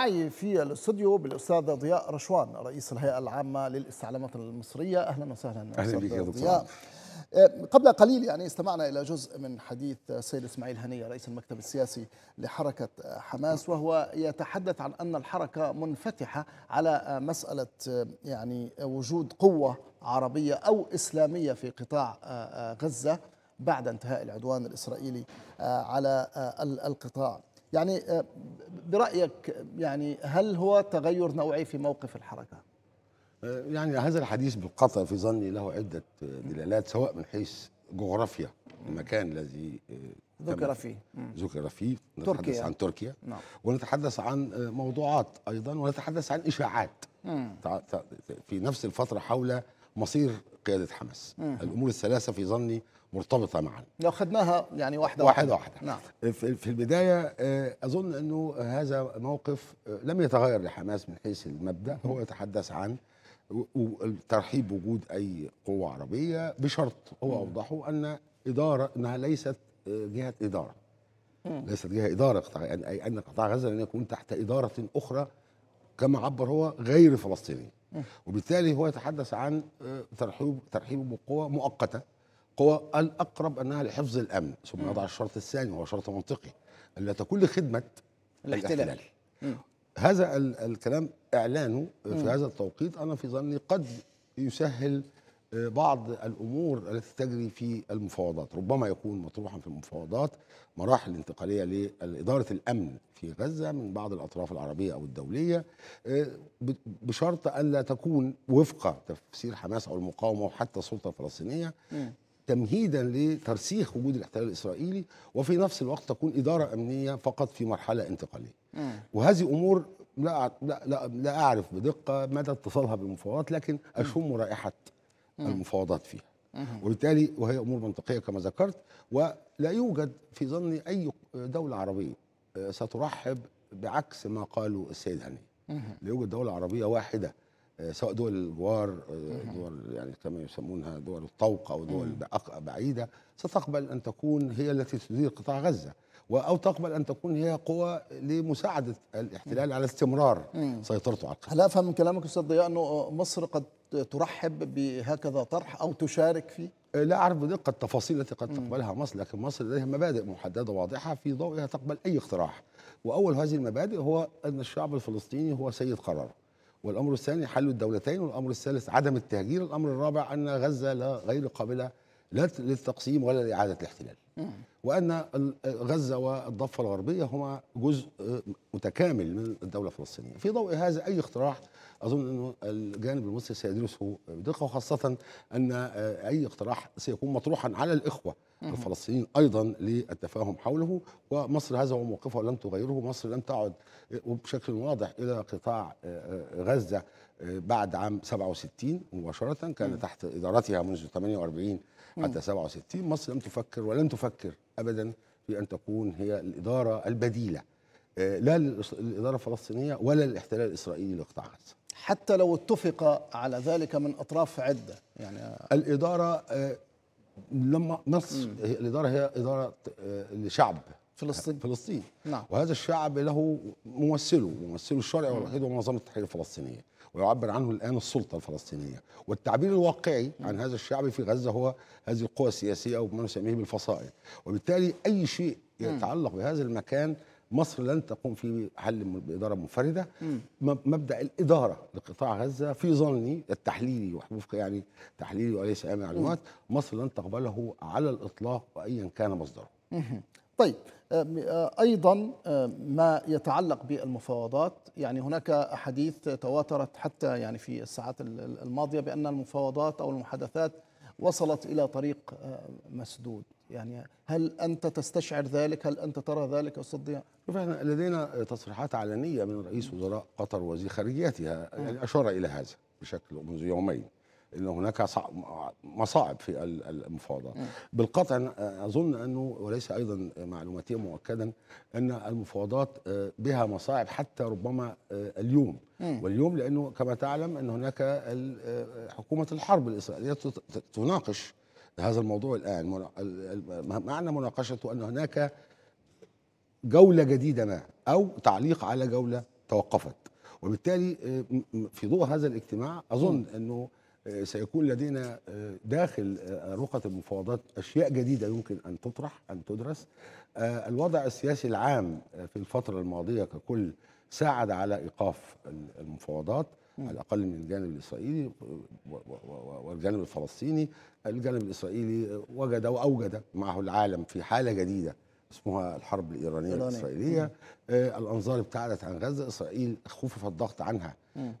معي في الاستوديو بالاستاذ ضياء رشوان رئيس الهيئه العامه للاستعلامات المصريه اهلا وسهلا اهلا بك يا دكتور أه، قبل قليل يعني استمعنا الى جزء من حديث السيد اسماعيل هنيه رئيس المكتب السياسي لحركه حماس وهو يتحدث عن ان الحركه منفتحه على مساله أه، يعني وجود قوه عربيه او اسلاميه في قطاع أه، غزه بعد انتهاء العدوان الاسرائيلي على القطاع يعني آه، برأيك يعني هل هو تغير نوعي في موقف الحركة؟ آه، يعني هذا الحديث بالقطع في ظني له عدة دلالات سواء من حيث جغرافيا المكان الذي آه، ذكر فيه ذكر فيه تركيا. نتحدث عن تركيا نعم. ونتحدث عن موضوعات أيضا ونتحدث عن إشاعات مم. في نفس الفترة حول مصير قيادة حماس مم. الأمور الثلاثة في ظني مرتبطة معا لو خدناها يعني واحدة واحدة واحدة, واحدة. نعم. في البداية آه، أظن أنه هذا موقف آه، لم يتغير لحماس من حيث المبدأ هو يتحدث عن ترحيب وجود أي قوة عربية بشرط هو أوضحه أن إدارة أنها ليست آه، جهة إدارة ليست جهة إدارة قطاع يعني أي أن قطاع غزة لن يكون تحت إدارة أخرى كما عبر هو غير فلسطيني وبالتالي هو يتحدث عن آه، ترحيب ترحيب بقوة مؤقتة قوى الأقرب أنها لحفظ الأمن ثم يضع الشرط الثاني وهو شرط منطقي ألا تكون لخدمة الاحتلال, الاحتلال. هذا الكلام إعلانه آه، في هذا التوقيت أنا في ظني قد يسهل بعض الامور التي تجري في المفاوضات، ربما يكون مطروحا في المفاوضات مراحل انتقاليه لاداره الامن في غزه من بعض الاطراف العربيه او الدوليه آه، بشرط الا تكون وفق تفسير حماس او المقاومه او حتى السلطه الفلسطينيه تمهيدا لترسيخ وجود الاحتلال الاسرائيلي وفي نفس الوقت تكون اداره امنيه فقط في مرحله انتقاليه. وهذه امور لا لا, لا اعرف بدقه مدى اتصالها بالمفاوضات لكن اشم رائحه المفاوضات فيها وبالتالي وهي امور منطقيه كما ذكرت ولا يوجد في ظني اي دوله عربيه آه، سترحب بعكس ما قاله السيد هني لا يوجد دوله عربيه واحده آه، سواء دول الجوار آه، دول يعني كما يسمونها دول الطوق او دول بعيده ستقبل ان تكون هي التي تدير قطاع غزه او تقبل ان تكون هي قوى لمساعده الاحتلال على استمرار سيطرته على القسم هل افهم من كلامك استاذ ضياء انه مصر قد ترحب بهكذا طرح او تشارك فيه؟ أه، لا اعرف بدقه التفاصيل التي قد تقبلها مصر لكن مصر لديها مبادئ محدده واضحه في ضوئها تقبل اي اقتراح واول هذه المبادئ هو ان الشعب الفلسطيني هو سيد قراره والامر الثاني حل الدولتين والامر الثالث عدم التهجير الامر الرابع ان غزه لا غير قابله لا للتقسيم ولا لاعاده الاحتلال وأن غزة والضفة الغربية هما جزء متكامل من الدولة الفلسطينية في ضوء هذا أي اقتراح أظن أنه الجانب المصري سيدرسه بدقة وخاصة أن أي اقتراح سيكون مطروحا على الإخوة الفلسطينيين أيضا للتفاهم حوله ومصر هذا هو موقفها ولن تغيره مصر لم تعد وبشكل واضح إلى قطاع غزة بعد عام 67 مباشرة كان تحت إدارتها منذ 48 حتى 67 مصر لم تفكر ولن تفكر أبدا في أن تكون هي الإدارة البديلة آه، لا للإدارة الفلسطينية ولا للاحتلال الإسرائيلي لقطاع غزة حتى لو اتفق على ذلك من أطراف عدة يعني آه. الإدارة آه، لما مصر الإدارة هي إدارة لشعب فلسطين فلسطين نعم وهذا الشعب له ممثله ممثله الشرعي والوحيد هو منظمة التحرير الفلسطينية ويعبر عنه الآن السلطة الفلسطينية والتعبير الواقعي عن هذا الشعب في غزة هو هذه القوى السياسية أو ما نسميه بالفصائل وبالتالي أي شيء يتعلق بهذا المكان مصر لن تقوم في حل بإدارة منفردة مبدأ الإدارة لقطاع غزة في ظني التحليلي وفق يعني تحليلي وليس أي معلومات مصر لن تقبله على الإطلاق وأيا كان مصدره طيب آه، ايضا آه، ما يتعلق بالمفاوضات يعني هناك احاديث تواترت حتى يعني في الساعات الماضيه بان المفاوضات او المحادثات وصلت الى طريق آه، مسدود يعني هل انت تستشعر ذلك هل انت ترى ذلك استاذ ضياء شوف احنا لدينا تصريحات علنيه من رئيس وزراء قطر وزير خارجيتها يعني اشار الى هذا بشكل منذ يومين ان هناك مصاعب في المفاوضات بالقطع اظن انه وليس ايضا معلوماتيا مؤكدا ان المفاوضات بها مصاعب حتى ربما اليوم واليوم لانه كما تعلم ان هناك حكومه الحرب الاسرائيليه تناقش هذا الموضوع الان معنى مناقشته ان هناك جوله جديده ما او تعليق على جوله توقفت وبالتالي في ضوء هذا الاجتماع اظن انه سيكون لدينا آه، داخل آه، رقعة المفاوضات أشياء جديدة يمكن أن تطرح أن تدرس آه، الوضع السياسي العام في الفترة الماضية ككل ساعد على إيقاف المفاوضات على الأقل من الجانب الإسرائيلي والجانب الفلسطيني الجانب الإسرائيلي وجد وأوجد معه العالم في حالة جديدة اسمها الحرب الإيرانية إيراني. الإسرائيلية مم. الأنظار ابتعدت عن غزة إسرائيل خفف الضغط عنها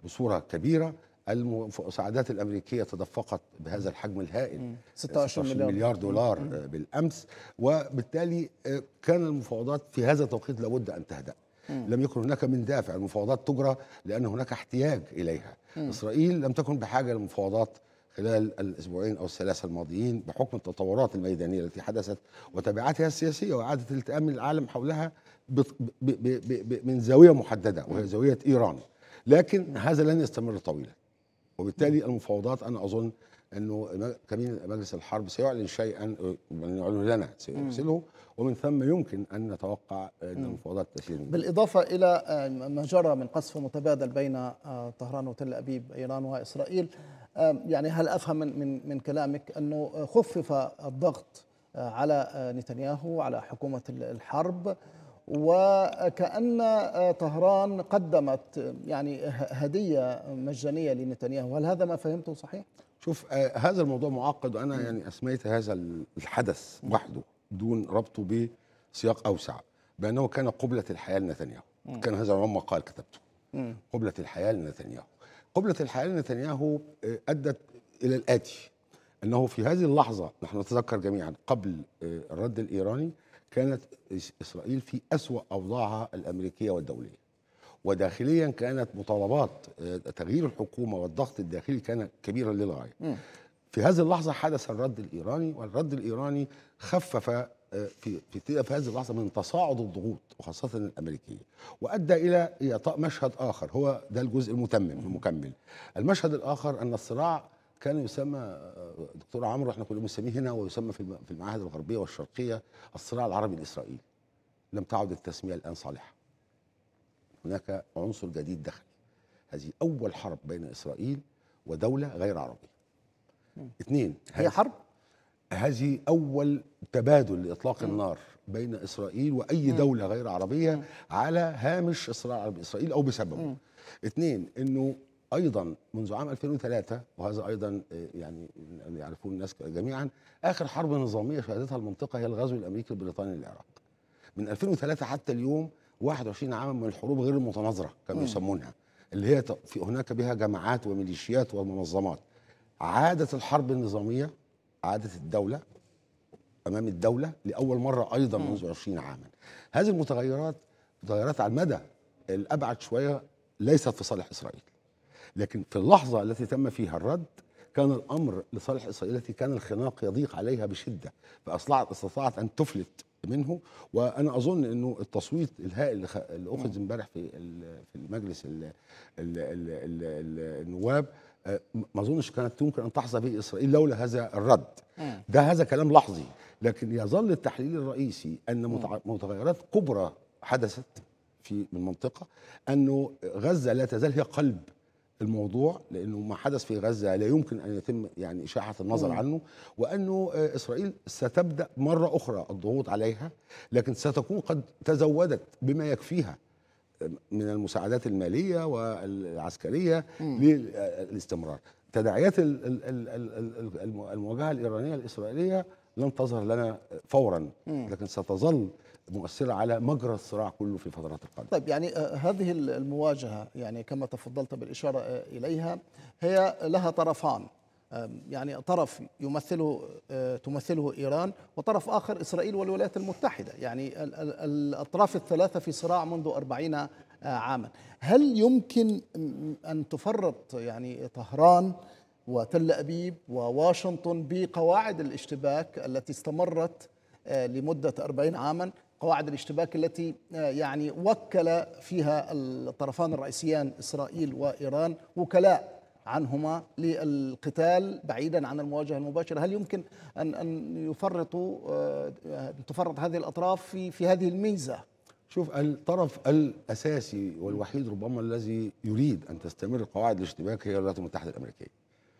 بصورة كبيرة المساعدات الامريكيه تدفقت بهذا الحجم الهائل 16 آه، مليار, مليار دولار مم. آه، بالامس وبالتالي آه، كان المفاوضات في هذا التوقيت لابد ان تهدا مم. لم يكن هناك من دافع المفاوضات تجرى لان هناك احتياج اليها مم. اسرائيل لم تكن بحاجه للمفاوضات خلال الاسبوعين او الثلاثه الماضيين بحكم التطورات الميدانيه التي حدثت وتبعاتها السياسيه واعاده التئام العالم حولها من زاويه محدده وهي زاويه ايران لكن هذا لن يستمر طويلا وبالتالي المفاوضات انا اظن انه كمين مجلس الحرب سيعلن شيئا يعلن لنا سيرسله ومن ثم يمكن ان نتوقع ان المفاوضات تسير بالاضافه الى آه، ما جرى من قصف متبادل بين آه، طهران وتل ابيب ايران واسرائيل يعني هل افهم من من, من كلامك انه خفف الضغط آه، على نتنياهو على حكومه الحرب وكأن آه، طهران قدمت يعني هدية مجانية لنتنياهو هل هذا ما فهمته صحيح؟ شوف آه هذا الموضوع معقد وأنا يعني أسميت هذا الحدث وحده دون ربطه بسياق أوسع بأنه كان قبلة الحياة لنتنياهو كان هذا عما قال كتبته قبلة الحياة لنتنياهو قبلة الحياة لنتنياهو آه، أدت إلى الآتي أنه في هذه اللحظة نحن نتذكر جميعا قبل آه، الرد الإيراني كانت إسرائيل في أسوأ أوضاعها الأمريكية والدولية وداخليا كانت مطالبات آه، تغيير الحكومة والضغط الداخلي كان كبيرا للغاية في هذه اللحظة حدث الرد الإيراني والرد الإيراني خفف آه، في في في هذه اللحظه من تصاعد الضغوط وخاصه الامريكيه وادى الى اعطاء مشهد اخر هو ده الجزء المتمم المكمل المشهد الاخر ان الصراع كان يسمى دكتور عمرو احنا كنا بنسميه هنا ويسمى في المعاهد الغربيه والشرقيه الصراع العربي الاسرائيلي لم تعد التسميه الان صالحه هناك عنصر جديد دخل هذه اول حرب بين اسرائيل ودوله غير عربيه اثنين هي حرب هذه اول تبادل لاطلاق م. النار بين اسرائيل واي م. دوله غير عربيه م. على هامش الصراع العربي الاسرائيلي او بسببه اثنين انه ايضا منذ عام 2003 وهذا ايضا آه، يعني يعرفون الناس جميعا اخر حرب نظاميه شهدتها المنطقه هي الغزو الامريكي البريطاني للعراق. من 2003 حتى اليوم 21 عاما من الحروب غير المتناظره كما يسمونها اللي هي في هناك بها جماعات وميليشيات ومنظمات. عادت الحرب النظاميه عادت الدوله امام الدوله لاول مره ايضا منذ 20 عاما. هذه المتغيرات متغيرات على المدى الابعد شويه ليست في صالح اسرائيل. لكن في اللحظة التي تم فيها الرد كان الأمر لصالح إسرائيل التي كان الخناق يضيق عليها بشدة فأصلعت استطاعت أن تفلت منه وانا اظن انه التصويت الهائل اللي اخذ امبارح في في المجلس الـ الـ الـ الـ النواب آه، ما اظنش كانت يمكن ان تحظى به اسرائيل لولا هذا الرد ده هذا كلام لحظي لكن يظل التحليل الرئيسي ان متغيرات كبرى حدثت في المنطقه انه غزه لا تزال هي قلب الموضوع لانه ما حدث في غزه لا يمكن ان يتم يعني اشاعه النظر مم. عنه وانه آه، اسرائيل ستبدا مره اخرى الضغوط عليها لكن ستكون قد تزودت بما يكفيها آه، من المساعدات الماليه والعسكريه مم. آه، للاستمرار تداعيات المواجهه الايرانيه الاسرائيليه لن تظهر لنا فورا لكن ستظل مؤثرة على مجرى الصراع كله في الفترات القادمة طيب يعني آه، هذه المواجهة يعني كما تفضلت بالإشارة آه، إليها هي لها طرفان يعني طرف يمثله آه، تمثله ايران وطرف اخر اسرائيل والولايات المتحده يعني الاطراف الثلاثه في صراع منذ 40 عاما هل يمكن ان تفرط يعني طهران وتل ابيب وواشنطن بقواعد الاشتباك التي استمرت لمده 40 عاما قواعد الاشتباك التي آه، يعني وكل فيها الطرفان الرئيسيان إسرائيل وإيران وكلاء عنهما للقتال بعيدا عن المواجهة المباشرة هل يمكن أن أن يفرطوا آه، أن تفرط هذه الأطراف في في هذه الميزة شوف الطرف الأساسي والوحيد ربما الذي يريد أن تستمر قواعد الاشتباك هي الولايات المتحدة الأمريكية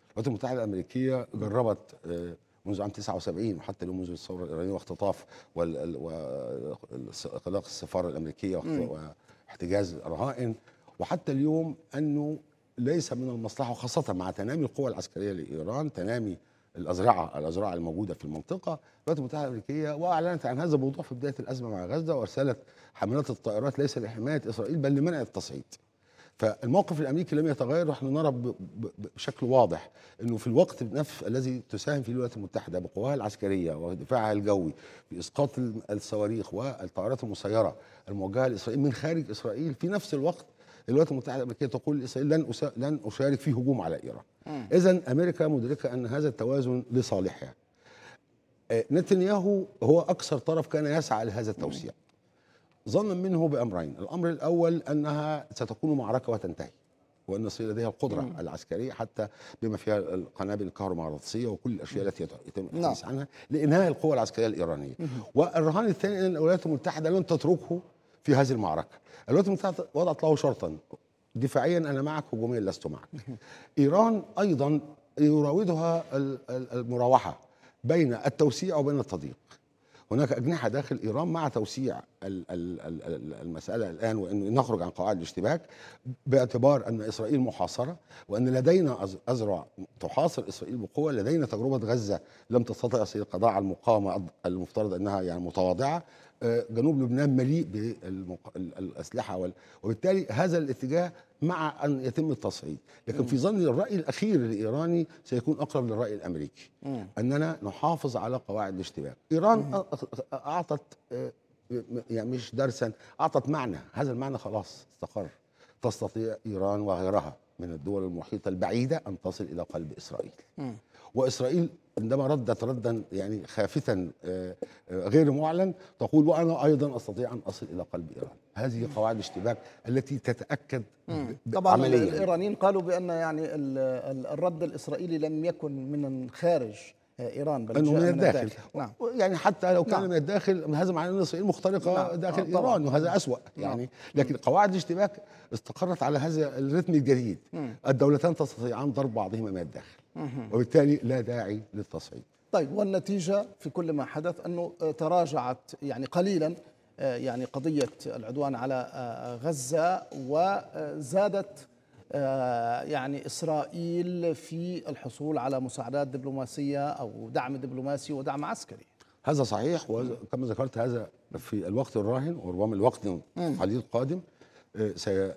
الولايات المتحدة الأمريكية جربت آه، منذ عام 79 وحتى اليوم منذ الثوره الايرانيه واختطاف واغلاق السفاره الامريكيه واحتجاز الرهائن وحتى اليوم انه ليس من المصلحه وخاصه مع تنامي القوى العسكريه لايران تنامي الازرعه الازرعه الموجوده في المنطقه الولايات المتحده الامريكيه واعلنت عن هذا الموضوع في بدايه الازمه مع غزه وارسلت حملات الطائرات ليس لحمايه اسرائيل بل لمنع التصعيد فالموقف الامريكي لم يتغير ونحن نرى بشكل واضح انه في الوقت نفس الذي تساهم فيه الولايات المتحده بقواها العسكريه ودفاعها الجوي باسقاط الصواريخ والطائرات المسيره الموجهه لاسرائيل من خارج اسرائيل في نفس الوقت الولايات المتحده الامريكيه تقول لاسرائيل لن لن اشارك في هجوم على ايران. اذا امريكا مدركه ان هذا التوازن لصالحها. آه، نتنياهو هو اكثر طرف كان يسعى لهذا التوسيع. مم. ظنا منه بأمرين الأمر الأول أنها ستكون معركة وتنتهي وان الصين لديها القدره مم. العسكريه حتى بما فيها القنابل الكهرومغناطيسيه وكل الاشياء التي يتم نعم. الحديث عنها لانهاء القوى العسكريه الايرانيه مم. والرهان الثاني ان الولايات المتحده لن تتركه في هذه المعركه الولايات المتحده وضعت له شرطا دفاعيا انا معك هجوميا لست معك ايران ايضا يراودها المراوحه بين التوسيع وبين التضييق هناك أجنحة داخل إيران مع توسيع المسألة الآن وأن نخرج عن قواعد الاشتباك باعتبار أن إسرائيل محاصرة وأن لدينا أزرع تحاصر إسرائيل بقوة لدينا تجربة غزة لم تستطع القضاء على المقاومة المفترض أنها يعني متواضعة جنوب لبنان مليء بالاسلحه وبالتالي هذا الاتجاه مع ان يتم التصعيد لكن في ظني الراي الاخير الايراني سيكون اقرب للراي الامريكي اننا نحافظ على قواعد الاشتباك ايران اعطت آه، يعني مش درسا اعطت معنى هذا المعنى خلاص استقر تستطيع ايران وغيرها من الدول المحيطه البعيده ان تصل الى قلب اسرائيل واسرائيل عندما ردت ردا يعني خافتا آه، آه، غير معلن تقول وانا ايضا استطيع ان اصل الى قلب ايران هذه قواعد الاشتباك التي تتاكد طبعا الايرانيين قالوا بان يعني الرد الاسرائيلي لم يكن من خارج آه، ايران بل انه من, من الداخل, الداخل. نعم. يعني حتى لو كان نعم. من الداخل هذا معناه ان اسرائيل مخترقه نعم. داخل نعم. ايران وهذا اسوا نعم. يعني نعم. لكن قواعد الاشتباك استقرت على هذا الرتم الجديد الدولتان تستطيعان ضرب بعضهما من الداخل وبالتالي لا داعي للتصعيد طيب والنتيجة في كل ما حدث أنه آه، تراجعت يعني قليلا آه، يعني قضية العدوان على آه، غزة وزادت يعني إسرائيل في الحصول على مساعدات دبلوماسية أو دعم دبلوماسي ودعم عسكري هذا صحيح وكما ذكرت هذا في الوقت الراهن وربما الوقت الحديث القادم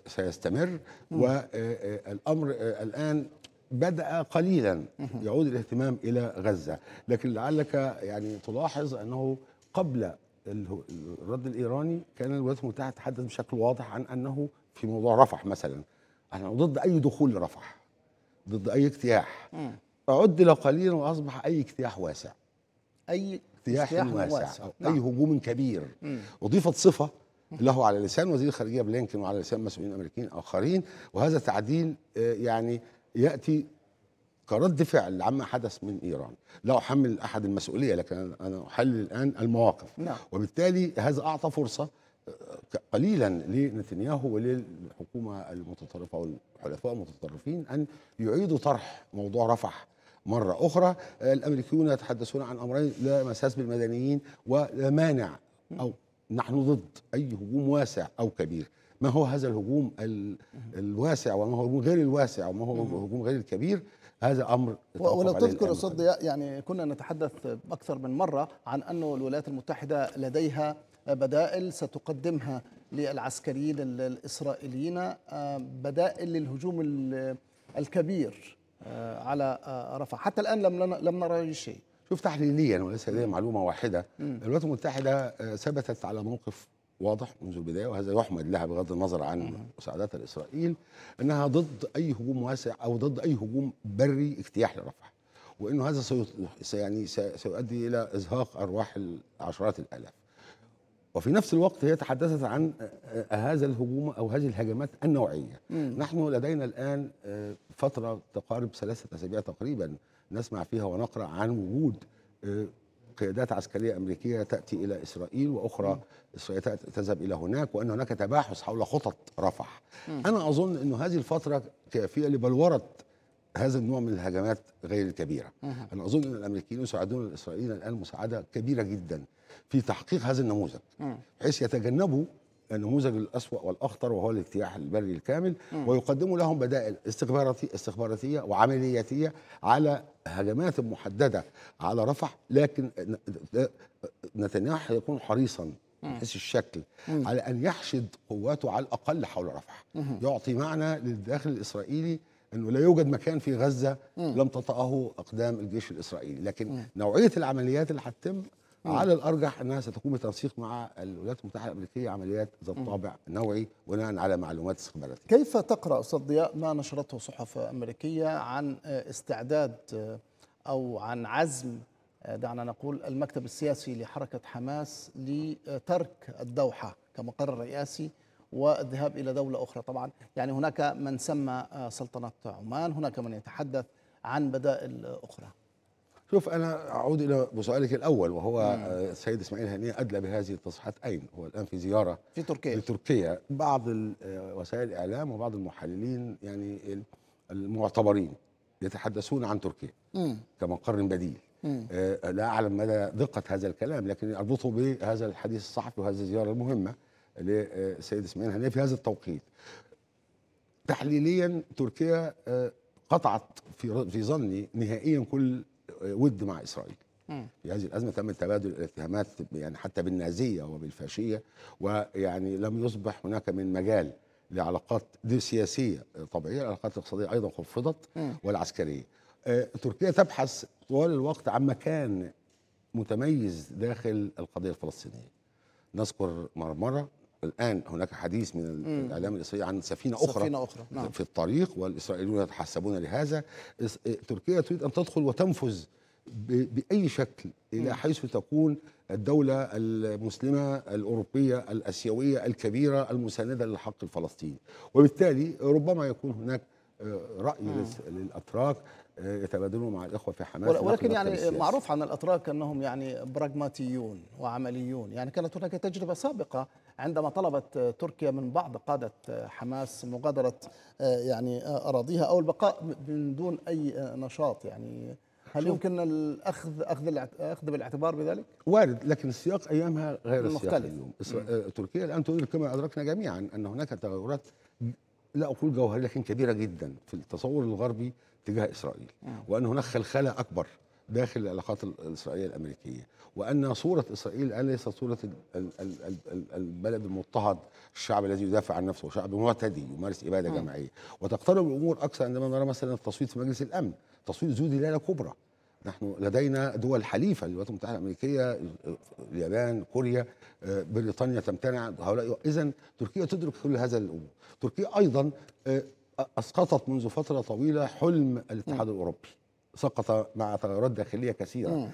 سيستمر والامر الان بدأ قليلا يعود الاهتمام إلى غزة لكن لعلك يعني تلاحظ أنه قبل الرد الإيراني كان الولايات المتحدة تحدث بشكل واضح عن أنه في موضوع رفح مثلا احنا ضد أي دخول لرفح ضد أي اجتياح عدل قليلا وأصبح أي اجتياح واسع أي اجتياح واسع, واسع. أو نعم. أي هجوم كبير مم. أضيفت صفة له على لسان وزير الخارجيه بلينكن وعلى لسان مسؤولين امريكيين اخرين وهذا تعديل آه، يعني ياتي كرد فعل عما حدث من ايران لا احمل احد المسؤوليه لكن انا احلل الان المواقف نعم. وبالتالي هذا اعطى فرصه آه، قليلا لنتنياهو وللحكومه المتطرفه والحلفاء المتطرفين ان يعيدوا طرح موضوع رفح مره اخرى آه، الامريكيون يتحدثون عن امرين لا مساس بالمدنيين ولا مانع او نحن ضد اي هجوم واسع او كبير ما هو هذا الهجوم الواسع وما هو الهجوم غير الواسع وما هو الهجوم غير الكبير هذا امر ولو تذكر استاذ ضياء يعني كنا نتحدث اكثر من مره عن انه الولايات المتحده لديها بدائل ستقدمها للعسكريين الاسرائيليين آه، بدائل للهجوم الكبير آه، على آه، رفح حتى الان لم لم نرى شيء شوف تحليليا وليس لدي معلومه واحده الولايات المتحده ثبتت على موقف واضح منذ البدايه وهذا يحمد لها بغض النظر عن مساعدات الإسرائيل انها ضد اي هجوم واسع او ضد اي هجوم بري اجتياح لرفح وانه هذا سي يعني سيؤدي الى ازهاق ارواح العشرات الالاف وفي نفس الوقت هي تحدثت عن هذا الهجوم او هذه الهجمات النوعيه مم. نحن لدينا الان فتره تقارب ثلاثه اسابيع تقريبا نسمع فيها ونقرا عن وجود قيادات عسكرية أمريكية تأتي إلى إسرائيل وأخرى إسرائيل تذهب إلى هناك وأن هناك تباحث حول خطط رفح م. أنا أظن انه هذه الفترة كافية لبلورة هذا النوع من الهجمات غير الكبيرة م. أنا أظن أن الأمريكيين يساعدون الإسرائيليين الآن مساعدة كبيرة جدا في تحقيق هذا النموذج بحيث يتجنبوا النموذج الأسوأ والأخطر وهو الاجتياح البري الكامل ويقدموا لهم بدائل استخباراتي استخباراتية وعملياتية على هجمات محددة على رفح لكن نتنياهو يكون حريصا بحيث الشكل مم. على أن يحشد قواته على الأقل حول رفح مم. يعطي معنى للداخل الإسرائيلي أنه لا يوجد مكان في غزة مم. لم تطأه أقدام الجيش الإسرائيلي لكن نوعية العمليات اللي هتتم على الارجح انها ستقوم بتنسيق مع الولايات المتحده الامريكيه عمليات ذات طابع نوعي بناء على معلومات استخباراتيه. كيف تقرا استاذ ضياء ما نشرته صحف امريكيه عن استعداد او عن عزم دعنا نقول المكتب السياسي لحركه حماس لترك الدوحه كمقر رئاسي والذهاب الى دوله اخرى طبعا يعني هناك من سمى سلطنه عمان هناك من يتحدث عن بدائل اخرى شوف انا اعود الى سؤالك الاول وهو آه، السيد اسماعيل هنيه ادلى بهذه التصريحات اين؟ هو الان في زياره في تركيا في تركيا بعض آه، وسائل الاعلام وبعض المحللين يعني المعتبرين يتحدثون عن تركيا مم. كمقر بديل مم. آه، لا اعلم مدى دقه هذا الكلام لكن اربطه بهذا الحديث الصحفي وهذه الزياره المهمه للسيد اسماعيل هنيه في هذا التوقيت تحليليا تركيا قطعت في في ظني نهائيا كل ود مع اسرائيل في هذه الازمه تم تبادل الاتهامات يعني حتى بالنازيه وبالفاشيه ويعني لم يصبح هناك من مجال لعلاقات دي سياسيه طبيعيه العلاقات الاقتصاديه ايضا خفضت والعسكريه آه، تركيا تبحث طوال الوقت عن مكان متميز داخل القضيه الفلسطينيه نذكر مرمره الان هناك حديث من الاعلام الاسرائيلي عن سفينه اخرى سفينه اخرى نعم. في الطريق والاسرائيليون يتحسبون لهذا إيه، تركيا تريد ان تدخل وتنفذ باي شكل الى حيث تكون الدوله المسلمه الاوروبيه الاسيويه الكبيره المسانده للحق الفلسطيني وبالتالي ربما يكون هناك آه، راي للاتراك يتبادلوا مع الاخوه في حماس ولكن يعني السياسة. معروف عن الاتراك انهم يعني براغماتيون وعمليون يعني كانت هناك تجربه سابقه عندما طلبت تركيا من بعض قاده حماس مغادره آه، يعني آه، اراضيها او البقاء من دون اي آه، نشاط يعني هل يمكن الاخذ اخذ اخذ بالاعتبار بذلك؟ وارد لكن السياق ايامها غير مختلف. السياق اليوم، تركيا الان تريد كما ادركنا جميعا ان هناك تغيرات لا أقول جوهرية لكن كبيرة جدا في التصور الغربي تجاه إسرائيل نعم. وأن هناك خلخلة أكبر داخل العلاقات الإسرائيلية الأمريكية وأن صورة إسرائيل ليست صورة البلد المضطهد الشعب الذي يدافع عن نفسه شعب معتدي يمارس إبادة نعم. جماعية وتقترب الأمور أكثر عندما نرى مثلا التصويت في مجلس الأمن تصويت ذو دلالة كبرى نحن لدينا دول حليفه للولايات المتحده الامريكيه اليابان كوريا آه، بريطانيا تمتنع هؤلاء اذا تركيا تدرك كل هذا الامور تركيا ايضا آه، اسقطت منذ فتره طويله حلم الاتحاد الاوروبي سقط مع تغيرات داخليه كثيره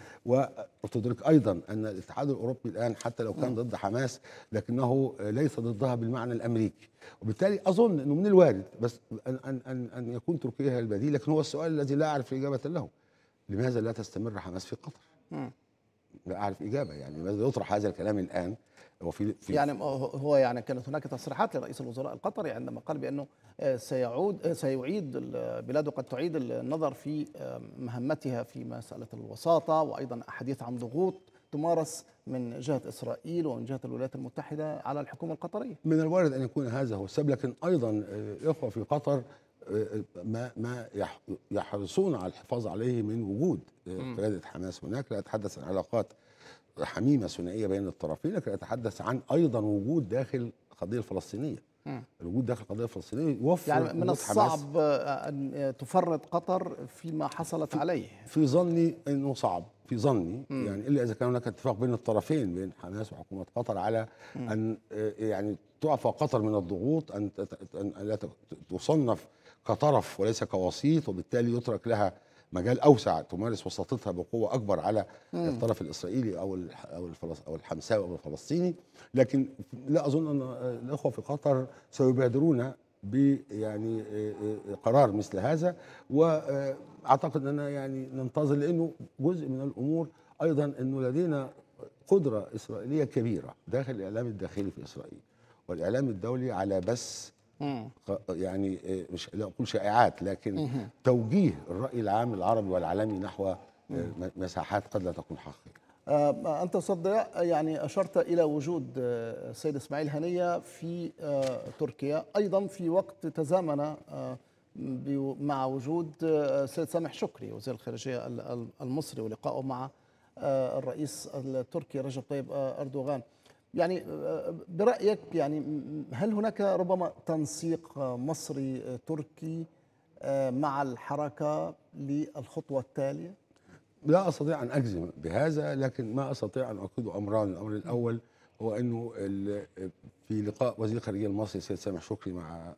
وتدرك ايضا ان الاتحاد الاوروبي الان حتى لو كان ضد حماس لكنه ليس ضدها بالمعنى الامريكي وبالتالي اظن انه من الوارد بس ان ان, أن يكون تركيا هي البديل لكن هو السؤال الذي لا اعرف اجابه له لماذا لا تستمر حماس في قطر؟ لا اعرف اجابه يعني لماذا يطرح هذا الكلام الان وفي في يعني هو يعني كانت هناك تصريحات لرئيس الوزراء القطري عندما قال بانه آه، سيعود آه، سيعيد بلاده قد تعيد النظر في آه، مهمتها في مساله الوساطه وايضا احاديث عن ضغوط تمارس من جهه اسرائيل ومن جهه الولايات المتحده على الحكومه القطريه. من الوارد ان يكون هذا هو السبب لكن ايضا اخوه في قطر ما ما يحرصون على الحفاظ عليه من وجود آه، قياده حماس هناك لا اتحدث عن علاقات حميمه ثنائيه بين الطرفين لكن اتحدث عن ايضا وجود داخل القضيه الفلسطينيه الوجود داخل القضيه الفلسطينيه يوفر يعني من الصعب آه، ان تفرط قطر فيما حصلت في عليه في ظني انه صعب في ظني مم. يعني الا اذا كان هناك اتفاق بين الطرفين بين حماس وحكومه قطر على مم. ان آه، يعني تعفى قطر من الضغوط ان لا تصنف كطرف وليس كوسيط وبالتالي يترك لها مجال اوسع تمارس وساطتها بقوه اكبر على مم. الطرف الاسرائيلي او او او الحمساوي او الفلسطيني لكن لا اظن ان الاخوه في قطر سيبادرون ب يعني آه، آه، قرار مثل هذا واعتقد اننا يعني ننتظر لانه جزء من الامور ايضا انه لدينا قدره اسرائيليه كبيره داخل الاعلام الداخلي في اسرائيل والاعلام الدولي على بث يعني آه، مش لا اقول شائعات لكن توجيه الراي العام العربي والعالمي نحو آه، مساحات قد لا تكون حقيقيه آه، أنت أستاذ يعني أشرت إلى وجود السيد إسماعيل هنية في تركيا أيضا في وقت تزامن مع وجود السيد سامح شكري وزير الخارجية المصري ولقائه مع الرئيس التركي رجب طيب أردوغان يعني آه، آه، برأيك يعني هل هناك ربما تنسيق مصري آه، تركي مع الحركة للخطوة التالية؟ لا أستطيع أن أجزم بهذا لكن ما أستطيع أن اقول أمران الأمر الأول هو أنه في لقاء وزير الخارجية المصري السيد سامح شكري مع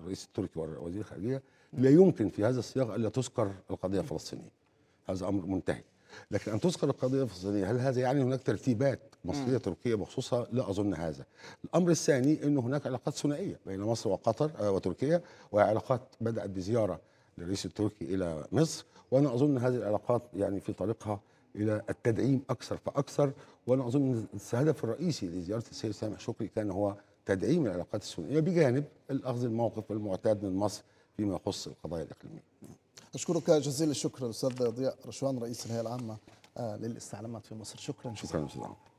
الرئيس التركي ووزير الخارجية لا يمكن في هذا السياق ألا تذكر القضية الفلسطينية هذا أمر منتهي لكن أن تذكر القضية الفلسطينية هل هذا يعني هناك ترتيبات مصرية تركية بخصوصها لا أظن هذا الأمر الثاني انه هناك علاقات ثنائية بين مصر وقطر آه، وتركيا وعلاقات بدأت بزيارة للرئيس التركي إلى مصر وأنا أظن هذه العلاقات يعني في طريقها إلى التدعيم أكثر فأكثر وأنا أظن الهدف الرئيسي لزيارة السيد سامح شكري كان هو تدعيم العلاقات الثنائية بجانب الأخذ الموقف المعتاد من مصر فيما يخص القضايا الإقليمية أشكرك جزيل الشكر الأستاذ ضياء رشوان رئيس الهيئة العامة آه، للاستعلامات في مصر شكرا شكرا, شكرا.